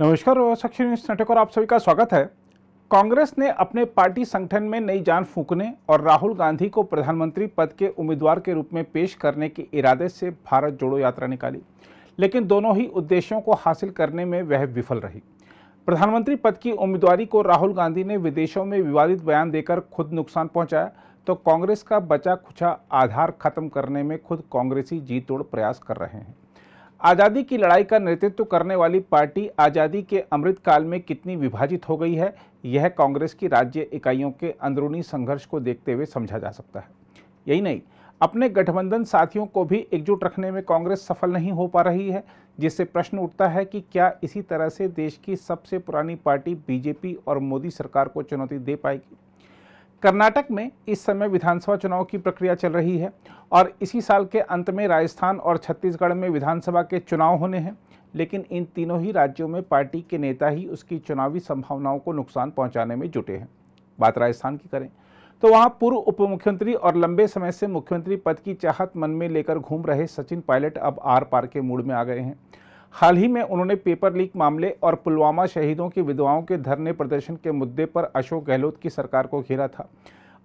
नमस्कार नेटवर्क और आप सभी का स्वागत है कांग्रेस ने अपने पार्टी संगठन में नई जान फूकने और राहुल गांधी को प्रधानमंत्री पद के उम्मीदवार के रूप में पेश करने के इरादे से भारत जोड़ो यात्रा निकाली लेकिन दोनों ही उद्देश्यों को हासिल करने में वह विफल रही प्रधानमंत्री पद की उम्मीदवारी को राहुल गांधी ने विदेशों में विवादित बयान देकर खुद नुकसान पहुंचाया तो कांग्रेस का बचा खुचा आधार खत्म करने में खुद कांग्रेसी जीतोड़ तोड़ प्रयास कर रहे हैं आज़ादी की लड़ाई का नेतृत्व करने वाली पार्टी आज़ादी के अमृत काल में कितनी विभाजित हो गई है यह कांग्रेस की राज्य इकाइयों के अंदरूनी संघर्ष को देखते हुए समझा जा सकता है यही नहीं अपने गठबंधन साथियों को भी एकजुट रखने में कांग्रेस सफल नहीं हो पा रही है जिससे प्रश्न उठता है कि क्या इसी तरह से देश की सबसे पुरानी पार्टी बीजेपी और मोदी सरकार को चुनौती दे पाएगी कर्नाटक में इस समय विधानसभा चुनाव की प्रक्रिया चल रही है और इसी साल के अंत में राजस्थान और छत्तीसगढ़ में विधानसभा के चुनाव होने हैं लेकिन इन तीनों ही राज्यों में पार्टी के नेता ही उसकी चुनावी संभावनाओं को नुकसान पहुंचाने में जुटे हैं बात राजस्थान की करें तो वहां पूर्व उप मुख्यमंत्री और लंबे समय से मुख्यमंत्री पद की चाहत मन में लेकर घूम रहे सचिन पायलट अब आर पार के मूड में आ गए हैं हाल ही में उन्होंने पेपर लीक मामले और पुलवामा शहीदों की विधवाओं के धरने प्रदर्शन के मुद्दे पर अशोक गहलोत की सरकार को घेरा था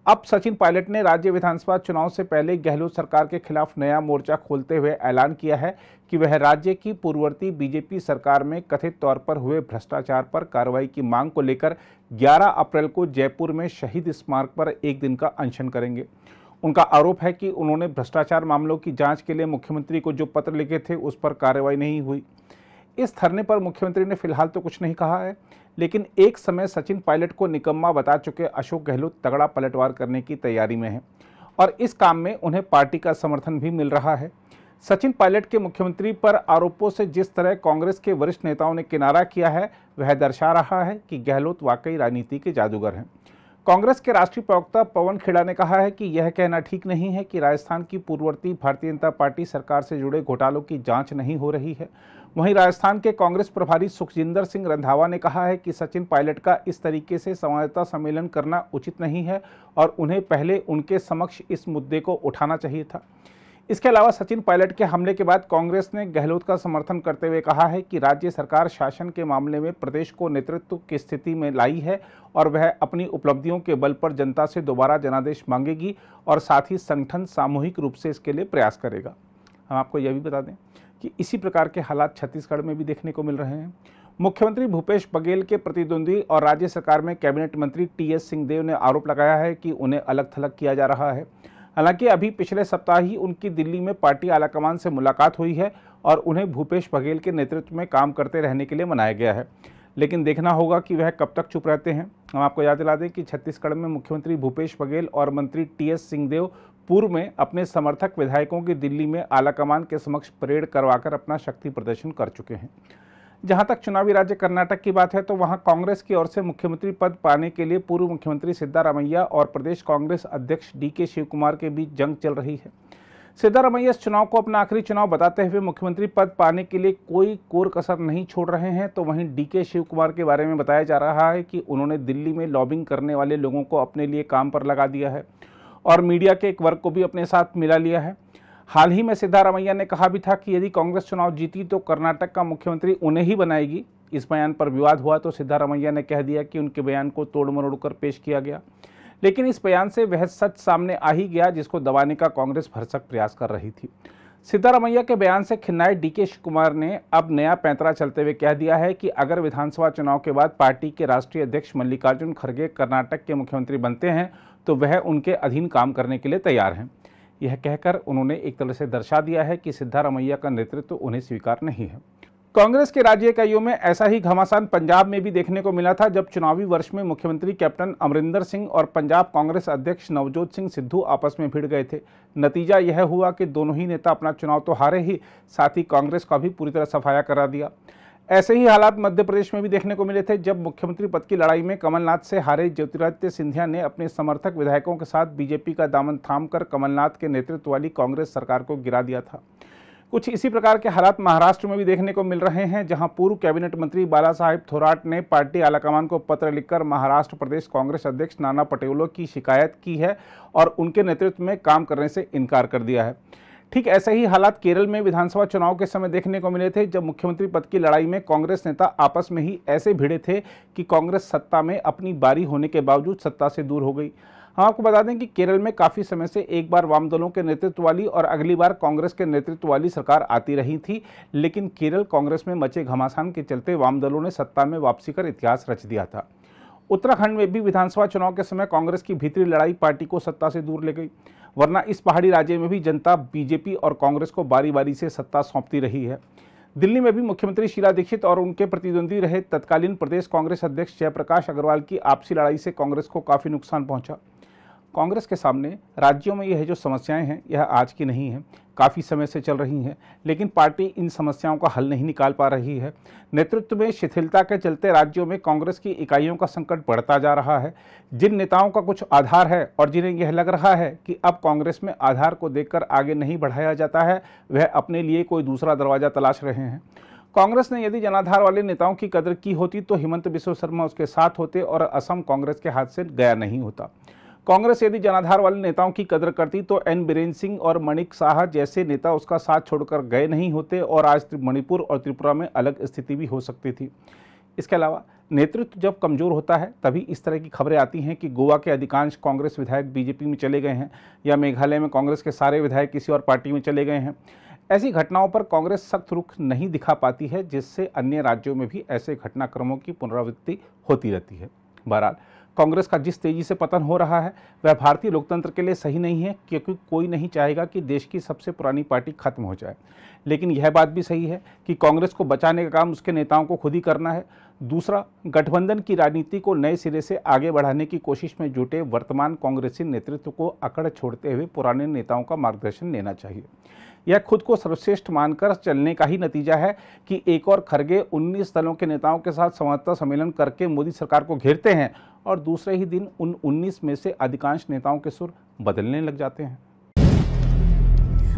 अब सचिन पायलट ने राज्य विधानसभा चुनाव से पहले गहलोत सरकार के खिलाफ नया मोर्चा खोलते हुए ऐलान किया है कि वह राज्य की पूर्ववर्ती बीजेपी सरकार में कथित तौर पर हुए भ्रष्टाचार पर कार्रवाई की मांग को लेकर 11 अप्रैल को जयपुर में शहीद स्मारक पर एक दिन का अनशन करेंगे उनका आरोप है कि उन्होंने भ्रष्टाचार मामलों की जाँच के लिए मुख्यमंत्री को जो पत्र लिखे थे उस पर कार्रवाई नहीं हुई इस धरने पर मुख्यमंत्री ने फिलहाल तो कुछ नहीं कहा है लेकिन एक समय सचिन पायलट को निकम्मा बता चुके अशोक गहलोत तगड़ा पलटवार करने की तैयारी में है और इस काम में उन्हें पार्टी का समर्थन भी मिल रहा है सचिन पायलट के मुख्यमंत्री पर आरोपों से जिस तरह कांग्रेस के वरिष्ठ नेताओं ने किनारा किया है वह दर्शा रहा है कि गहलोत वाकई राजनीति के जादूगर हैं कांग्रेस के राष्ट्रीय प्रवक्ता पवन खेड़ा ने कहा है कि यह कहना ठीक नहीं है कि राजस्थान की पूर्ववर्ती भारतीय जनता पार्टी सरकार से जुड़े घोटालों की जांच नहीं हो रही है वहीं राजस्थान के कांग्रेस प्रभारी सुखजिंदर सिंह रंधावा ने कहा है कि सचिन पायलट का इस तरीके से संवाददाता सम्मेलन करना उचित नहीं है और उन्हें पहले उनके समक्ष इस मुद्दे को उठाना चाहिए था इसके अलावा सचिन पायलट के हमले के बाद कांग्रेस ने गहलोत का समर्थन करते हुए कहा है कि राज्य सरकार शासन के मामले में प्रदेश को नेतृत्व की स्थिति में लाई है और वह अपनी उपलब्धियों के बल पर जनता से दोबारा जनादेश मांगेगी और साथ ही संगठन सामूहिक रूप से इसके लिए प्रयास करेगा हम आपको यह भी बता दें कि इसी प्रकार के हालात छत्तीसगढ़ में भी देखने को मिल रहे हैं मुख्यमंत्री भूपेश बघेल के प्रतिद्वंद्वी और राज्य सरकार में कैबिनेट मंत्री टी एस सिंहदेव ने आरोप लगाया है कि उन्हें अलग थलग किया जा रहा है हालांकि अभी पिछले सप्ताह ही उनकी दिल्ली में पार्टी आलाकमान से मुलाकात हुई है और उन्हें भूपेश बघेल के नेतृत्व में काम करते रहने के लिए मनाया गया है लेकिन देखना होगा कि वह कब तक चुप रहते हैं हम आपको याद दिला दें कि छत्तीसगढ़ में मुख्यमंत्री भूपेश बघेल और मंत्री टी एस सिंहदेव पूर्व में अपने समर्थक विधायकों की दिल्ली में आलाकमान के समक्ष परेड करवाकर अपना शक्ति प्रदर्शन कर चुके हैं जहां तक चुनावी राज्य कर्नाटक की बात है तो वहां कांग्रेस की ओर से मुख्यमंत्री पद पाने के लिए पूर्व मुख्यमंत्री सिद्धारामैया और प्रदेश कांग्रेस अध्यक्ष डी के शिवकुमार के बीच जंग चल रही है सिद्धारमैया इस चुनाव को अपना आखिरी चुनाव बताते हुए मुख्यमंत्री पद पाने के लिए कोई कोर कसर नहीं छोड़ रहे हैं तो वहीं डी के शिवकुमार के बारे में बताया जा रहा है कि उन्होंने दिल्ली में लॉबिंग करने वाले लोगों को अपने लिए काम पर लगा दिया है और मीडिया के एक वर्ग को भी अपने साथ मिला लिया है हाल ही में सिद्धारामैया ने कहा भी था कि यदि कांग्रेस चुनाव जीती तो कर्नाटक का मुख्यमंत्री उन्हें ही बनाएगी इस बयान पर विवाद हुआ तो सिद्धारामैया ने कह दिया कि उनके बयान को तोड़ मरोड़ कर पेश किया गया लेकिन इस बयान से वह सच सामने आ ही गया जिसको दबाने का कांग्रेस भरसक प्रयास कर रही थी सिद्धारमैया के बयान से खिन्नाए डीके कुमार ने अब नया पैंतरा चलते हुए कह दिया है कि अगर विधानसभा चुनाव के बाद पार्टी के राष्ट्रीय अध्यक्ष मल्लिकार्जुन खड़गे कर्नाटक के मुख्यमंत्री बनते हैं तो वह उनके अधीन काम करने के लिए तैयार हैं यह कहकर उन्होंने एक तरह से दर्शा दिया है कि सिद्धारमैया का नेतृत्व तो उन्हें स्वीकार नहीं है कांग्रेस के राज्य इकाइयों में ऐसा ही घमासान पंजाब में भी देखने को मिला था जब चुनावी वर्ष में मुख्यमंत्री कैप्टन अमरिंदर सिंह और पंजाब कांग्रेस अध्यक्ष नवजोत सिंह सिद्धू आपस में भिड़ गए थे नतीजा यह हुआ कि दोनों ही नेता अपना चुनाव तो हारे ही साथ ही कांग्रेस का भी पूरी तरह सफाया करा दिया ऐसे ही हालात मध्य प्रदेश में भी देखने को मिले थे जब मुख्यमंत्री पद की लड़ाई में कमलनाथ से हारे ज्योतिरादित्य सिंधिया ने अपने समर्थक विधायकों के साथ बीजेपी का दामन थाम कर कमलनाथ के नेतृत्व वाली कांग्रेस सरकार को गिरा दिया था कुछ इसी प्रकार के हालात महाराष्ट्र में भी देखने को मिल रहे हैं जहां पूर्व कैबिनेट मंत्री बाला साहेब थोराट ने पार्टी आलाकमान को पत्र लिखकर महाराष्ट्र प्रदेश कांग्रेस अध्यक्ष नाना पटेलों की शिकायत की है और उनके नेतृत्व में काम करने से इनकार कर दिया है ठीक ऐसे ही हालात केरल में विधानसभा चुनाव के समय देखने को मिले थे जब मुख्यमंत्री पद की लड़ाई में कांग्रेस नेता आपस में ही ऐसे भिड़े थे कि कांग्रेस सत्ता में अपनी बारी होने के बावजूद सत्ता से दूर हो गई हम आपको बता दें कि केरल में काफ़ी समय से एक बार वाम दलों के नेतृत्व वाली और अगली बार कांग्रेस के नेतृत्व वाली सरकार आती रही थी लेकिन केरल कांग्रेस में मचे घमासान के चलते वाम दलों ने सत्ता में वापसी कर इतिहास रच दिया था उत्तराखंड में भी विधानसभा चुनाव के समय कांग्रेस की भीतरी लड़ाई पार्टी को सत्ता से दूर ले गई वरना इस पहाड़ी राज्य में भी जनता बीजेपी और कांग्रेस को बारी बारी से सत्ता सौंपती रही है दिल्ली में भी मुख्यमंत्री शीला दीक्षित और उनके प्रतिद्वंदी रहे तत्कालीन प्रदेश कांग्रेस अध्यक्ष जयप्रकाश अग्रवाल की आपसी लड़ाई से कांग्रेस को काफ़ी नुकसान पहुंचा कांग्रेस के सामने राज्यों में यह जो समस्याएं हैं यह आज की नहीं है काफ़ी समय से चल रही हैं लेकिन पार्टी इन समस्याओं का हल नहीं निकाल पा रही है नेतृत्व में शिथिलता के चलते राज्यों में कांग्रेस की इकाइयों का संकट बढ़ता जा रहा है जिन नेताओं का कुछ आधार है और जिन्हें यह लग रहा है कि अब कांग्रेस में आधार को देख आगे नहीं बढ़ाया जाता है वह अपने लिए कोई दूसरा दरवाज़ा तलाश रहे हैं कांग्रेस ने यदि जनाधार वाले नेताओं की कदर की होती तो हिमंत बिश्व शर्मा उसके साथ होते और असम कांग्रेस के हाथ से गया नहीं होता कांग्रेस यदि जनाधार वाले नेताओं की कदर करती तो एन बीरेन सिंह और मणिक साह जैसे नेता उसका साथ छोड़कर गए नहीं होते और आज मणिपुर और त्रिपुरा में अलग स्थिति भी हो सकती थी इसके अलावा नेतृत्व जब कमजोर होता है तभी इस तरह की खबरें आती हैं कि गोवा के अधिकांश कांग्रेस विधायक बीजेपी में चले गए हैं या मेघालय में कांग्रेस के सारे विधायक किसी और पार्टी में चले गए हैं ऐसी घटनाओं पर कांग्रेस सख्त रुख नहीं दिखा पाती है जिससे अन्य राज्यों में भी ऐसे घटनाक्रमों की पुनरावृत्ति होती रहती है बहरहाल कांग्रेस का जिस तेजी से पतन हो रहा है वह भारतीय लोकतंत्र के लिए सही नहीं है क्योंकि कोई नहीं चाहेगा कि देश की सबसे पुरानी पार्टी खत्म हो जाए लेकिन यह बात भी सही है कि कांग्रेस को बचाने का काम उसके नेताओं को खुद ही करना है दूसरा गठबंधन की राजनीति को नए सिरे से आगे बढ़ाने की कोशिश में जुटे वर्तमान कांग्रेसी नेतृत्व को अकड़ छोड़ते हुए पुराने नेताओं का मार्गदर्शन लेना चाहिए यह खुद को सर्वश्रेष्ठ मानकर चलने का ही नतीजा है कि एक और खरगे 19 दलों के नेताओं के साथ संवाददाता सम्मेलन करके मोदी सरकार को घेरते हैं और दूसरे ही दिन उन 19 में से अधिकांश नेताओं के सुर बदलने लग जाते हैं